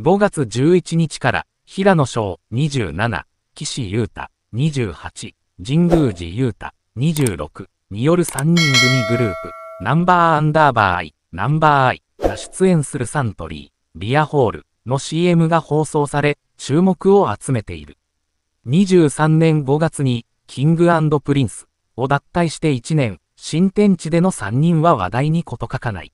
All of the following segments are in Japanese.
5月11日から、平野翔27、岸優太28、神宮寺優太26による3人組グループ、ナンバーアンダーバーアイ、ナンバーアイが出演するサントリー、ビアホールの CM が放送され、注目を集めている。23年5月に、キングプリンスを脱退して1年、新天地での3人は話題に事欠かない。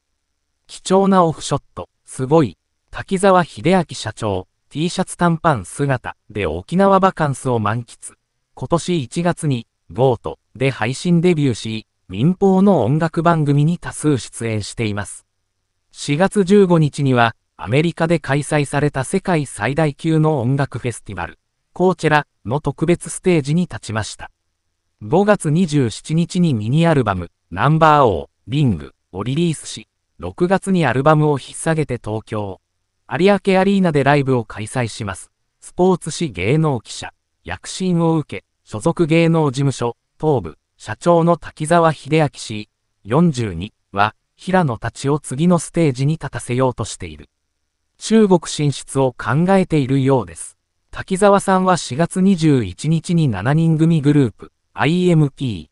貴重なオフショット、すごい、滝沢秀明社長、T シャツ短パン姿で沖縄バカンスを満喫。今年1月に、ゴートで配信デビューし、民放の音楽番組に多数出演しています。4月15日には、アメリカで開催された世界最大級の音楽フェスティバル、コーチェラの特別ステージに立ちました。5月27日にミニアルバム、ナンバーオー、リングをリリースし、6月にアルバムを引っ提げて東京、有明アリーナでライブを開催します。スポーツ紙芸能記者、躍進を受け、所属芸能事務所、東部、社長の滝沢秀明氏、42は、平野たちを次のステージに立たせようとしている。中国進出を考えているようです。滝沢さんは4月21日に7人組グループ、IMP。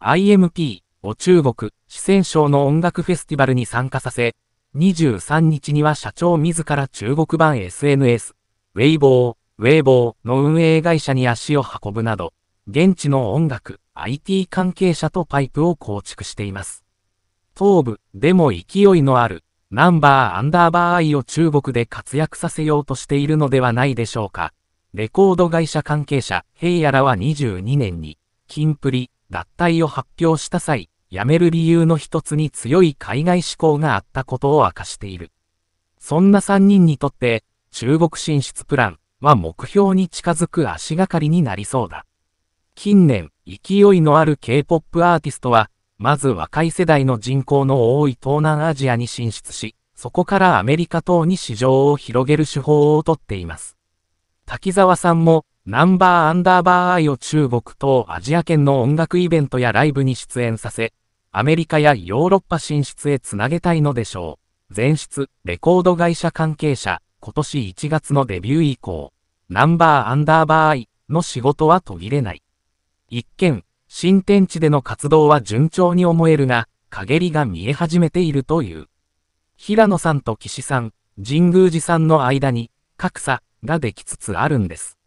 IMP を中国、四川省の音楽フェスティバルに参加させ、23日には社長自ら中国版 SNS、ウェイボー、ウェイボーの運営会社に足を運ぶなど、現地の音楽、IT 関係者とパイプを構築しています。東部でも勢いのある、ナンバーアンダーバーアイを中国で活躍させようとしているのではないでしょうか。レコード会社関係者、ヘイヤらは22年に、キンプリ、脱退を発表した際、辞める理由の一つに強い海外志向があったことを明かしている。そんな3人にとって、中国進出プランは目標に近づく足がかりになりそうだ。近年、勢いのある K-POP アーティストは、まず若い世代の人口の多い東南アジアに進出し、そこからアメリカ等に市場を広げる手法をとっています。滝沢さんも、ナンバーアンダーバーアイを中国等アジア圏の音楽イベントやライブに出演させ、アメリカやヨーロッパ進出へつなげたいのでしょう。前出、レコード会社関係者、今年1月のデビュー以降、ナンバーアンダーバーアイの仕事は途切れない。一見、新天地での活動は順調に思えるが、陰りが見え始めているという。平野さんと岸さん、神宮寺さんの間に、格差ができつつあるんです。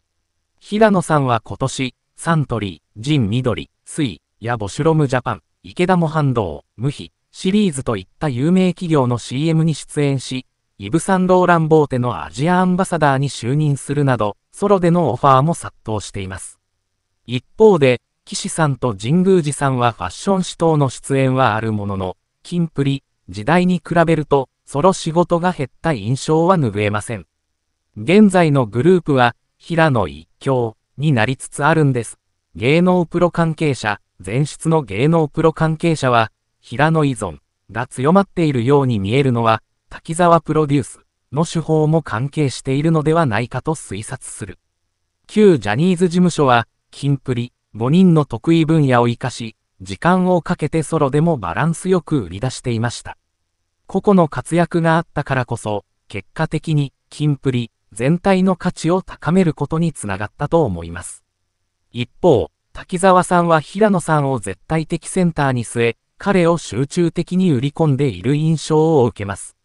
平野さんは今年、サントリー、ジン緑、水やボシュロムジャパン、池田も反動、無比、シリーズといった有名企業の CM に出演し、イブ・サンローラン・ボーテのアジアアンバサダーに就任するなど、ソロでのオファーも殺到しています。一方で、岸さんと神宮寺さんはファッション誌等の出演はあるものの、キンプリ、時代に比べると、ソロ仕事が減った印象は拭えません。現在のグループは、平野一強になりつつあるんです。芸能プロ関係者、前出の芸能プロ関係者は、平野依存が強まっているように見えるのは、滝沢プロデュースの手法も関係しているのではないかと推察する。旧ジャニーズ事務所は、キンプリ、5人の得意分野を活かし、時間をかけてソロでもバランスよく売り出していました。個々の活躍があったからこそ、結果的に、キンプリ、全体の価値を高めることにつながったと思います。一方、滝沢さんは平野さんを絶対的センターに据え、彼を集中的に売り込んでいる印象を受けます。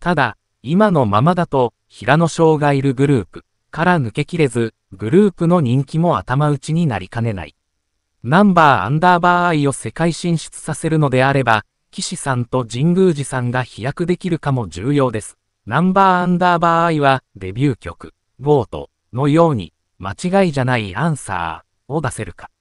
ただ、今のままだと、平野翔がいるグループから抜けきれず、グループの人気も頭打ちになりかねない。ナンバーアンダーバーアイを世界進出させるのであれば、岸さんと神宮寺さんが飛躍できるかも重要です。ナンバーアンダーバーアイはデビュー曲、ボートのように間違いじゃないアンサー。を出せるか。